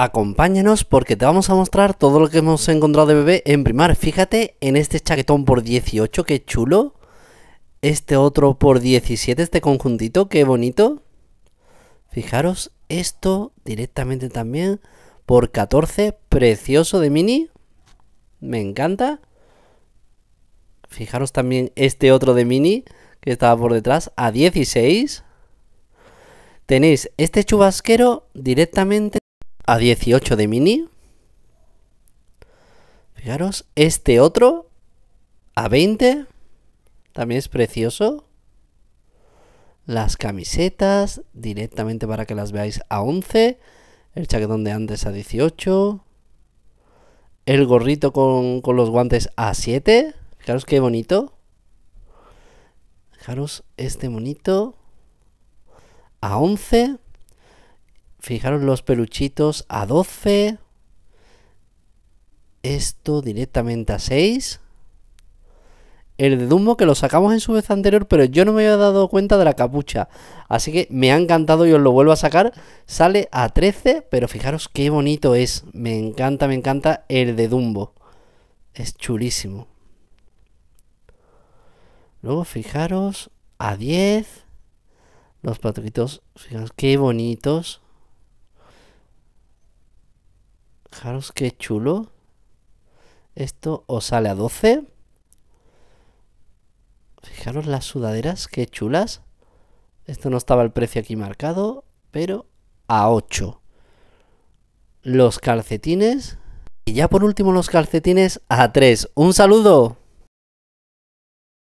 Acompáñanos porque te vamos a mostrar todo lo que hemos encontrado de bebé en primar. Fíjate en este chaquetón por 18, qué chulo. Este otro por 17, este conjuntito, qué bonito. Fijaros, esto directamente también por 14, precioso de mini. Me encanta. Fijaros también este otro de mini que estaba por detrás a 16. Tenéis este chubasquero directamente a 18 de mini. Fijaros, este otro a 20. También es precioso. Las camisetas directamente para que las veáis a 11. El chaquetón de antes a 18. El gorrito con, los guantes a 7. Fijaros qué bonito. Fijaros este monito a 11. Fijaros los peluchitos a 12. Esto directamente a 6. El de Dumbo que lo sacamos en su vez anterior, pero yo no me había dado cuenta de la capucha. Así que me ha encantado y os lo vuelvo a sacar. Sale a 13, pero fijaros qué bonito es. Me encanta, me encanta el de Dumbo. Es chulísimo. Luego fijaros a 10. Los patritos, fijaros qué bonitos. Fijaros qué chulo. Esto os sale a 12. Fijaros las sudaderas, qué chulas. Esto no estaba el precio aquí marcado, pero a 8. Los calcetines. Y ya por último los calcetines a 3. Un saludo.